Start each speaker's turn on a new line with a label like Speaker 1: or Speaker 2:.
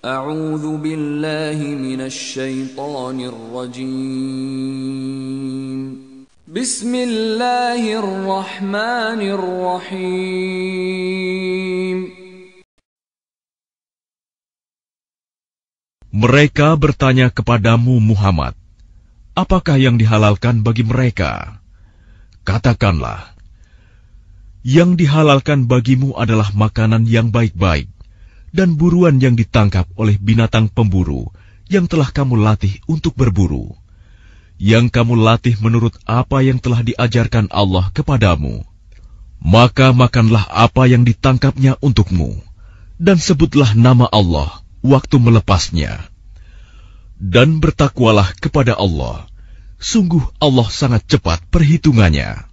Speaker 1: أعوذ بالله من الشيطان الرجيم بسم الله الرحمن
Speaker 2: الرحيم
Speaker 3: Mereka bertanya kepadamu Muhammad, apakah yang dihalalkan bagi mereka? Katakanlah, yang dihalalkan bagimu adalah makanan yang baik-baik dan buruan yang ditangkap oleh binatang pemburu yang telah kamu latih untuk berburu, yang kamu latih menurut apa yang telah diajarkan Allah kepadamu. Maka makanlah apa yang ditangkapnya untukmu, dan sebutlah nama Allah waktu melepasnya. Dan bertakwalah kepada Allah. Sungguh Allah sangat cepat perhitungannya.